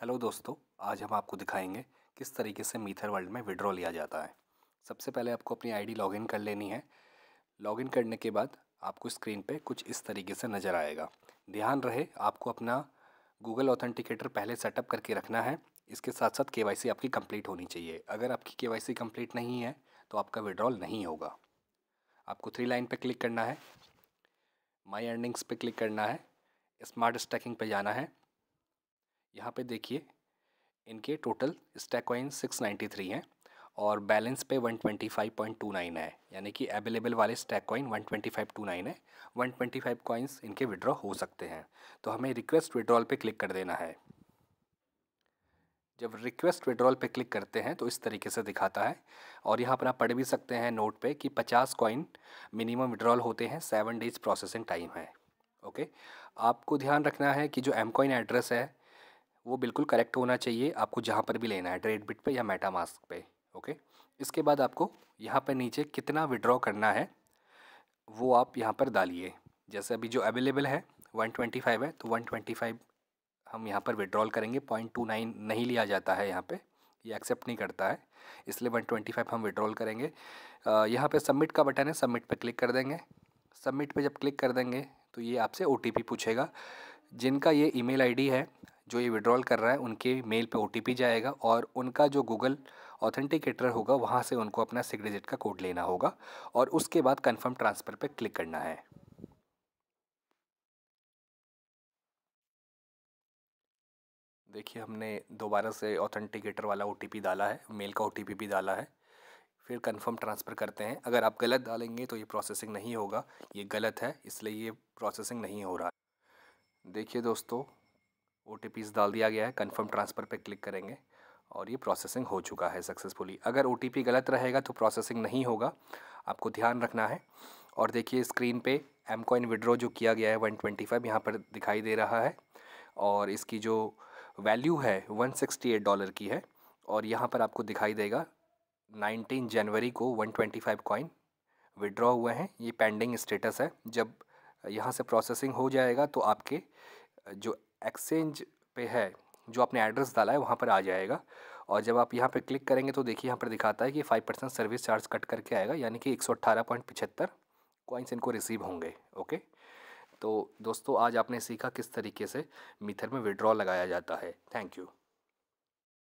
hello दोस्तों आज हम आपको दिखाएंगे किस तरीके से मीथर वर्ल्ड में विड्रॉ लिया जाता है सबसे पहले आपको अपनी आईडी लॉगिन कर लेनी है लॉगिन करने के बाद आपको स्क्रीन पे कुछ इस तरीके से नज़र आएगा ध्यान रहे आपको अपना गूगल ऑथेंटिकेटर पहले सेटअप करके रखना है इसके साथ साथ के आपकी कम्प्लीट होनी चाहिए अगर आपकी के वाई नहीं है तो आपका विड्रॉल नहीं होगा आपको थ्री लाइन पर क्लिक करना है माई अर्निंग्स पर क्लिक करना है स्मार्ट स्टैकिंग पर जाना है यहाँ पे देखिए इनके total stack coin six ninety three हैं और बैलेंस पे one twenty five point two nine है यानी कि अवेलेबल वाले stack coin one twenty five two nine है वन ट्वेंटी फाइव कॉइन्स इनके विड्रॉ हो सकते हैं तो हमें रिक्वेस्ट विड्रॉल पे क्लिक कर देना है जब रिक्वेस्ट विड्रॉल पे क्लिक करते हैं तो इस तरीके से दिखाता है और यहाँ पर आप पढ़ भी सकते हैं नोट पे कि पचास कॉइन मिनिमम विड्रॉल होते हैं सेवन डेज प्रोसेसिंग टाइम है ओके आपको ध्यान रखना है कि जो एम कॉइन एड्रेस है वो बिल्कुल करेक्ट होना चाहिए आपको जहाँ पर भी लेना है ट्रेड बिट पर या मेटा मास्क पर ओके इसके बाद आपको यहाँ पर नीचे कितना विड्रॉ करना है वो आप यहाँ पर डालिए जैसे अभी जो अवेलेबल है वन ट्वेंटी फ़ाइव है तो वन ट्वेंटी फ़ाइव हम यहाँ पर विड्रॉल करेंगे पॉइंट टू नाइन नहीं लिया जाता है यहाँ पे ये यह एक्सेप्ट नहीं करता है इसलिए वन ट्वेंटी फाइव हम विड्रॉल करेंगे यहाँ पे सबमिट का बटन है सबमिट पे क्लिक कर देंगे सबमिट पे जब क्लिक कर देंगे तो ये आपसे ओ पूछेगा जिनका ये ईमेल आईडी है जो ये विड्रॉल कर रहा है उनके मेल पे ओ जाएगा और उनका जो गूगल ऑथेंटिकेटर होगा वहाँ से उनको अपना सिक्स डिजिट का कोड लेना होगा और उसके बाद कन्फर्म ट्रांसफ़र पर क्लिक करना है देखिए हमने दोबारा से ऑथेंटिकेटर वाला ओ डाला है मेल का ओ भी डाला है फिर कंफर्म ट्रांसफ़र करते हैं अगर आप गलत डालेंगे तो ये प्रोसेसिंग नहीं होगा ये गलत है इसलिए ये प्रोसेसिंग नहीं हो रहा देखिए दोस्तों ओ डाल दिया गया है कन्फर्म ट्रांसफ़र पर क्लिक करेंगे और ये प्रोसेसिंग हो चुका है सक्सेसफुली अगर ओ गलत रहेगा तो प्रोसेसिंग नहीं होगा आपको ध्यान रखना है और देखिए स्क्रीन पे एम कॉइन विड्रो जो किया गया है 125 ट्वेंटी फाइव यहाँ पर दिखाई दे रहा है और इसकी जो वैल्यू है 168 डॉलर की है और यहाँ पर आपको दिखाई देगा 19 जनवरी को 125 ट्वेंटी फाइव कॉइन विड्रॉ हुए हैं ये पेंडिंग स्टेटस है जब यहाँ से प्रोसेसिंग हो जाएगा तो आपके जो एक्सचेंज पे है जो आपने एड्रेस डाला है वहाँ पर आ जाएगा और जब आप यहाँ पर क्लिक करेंगे तो देखिए यहाँ पर दिखाता है कि five percent service charge cut करके आएगा यानी कि एक सौ अट्ठारह पॉइंट पिछहत्तर कॉइन्स इनको रिसीव होंगे ओके तो दोस्तों आज आपने सीखा किस तरीके से मीथर में विड्रॉ लगाया जाता है थैंक यू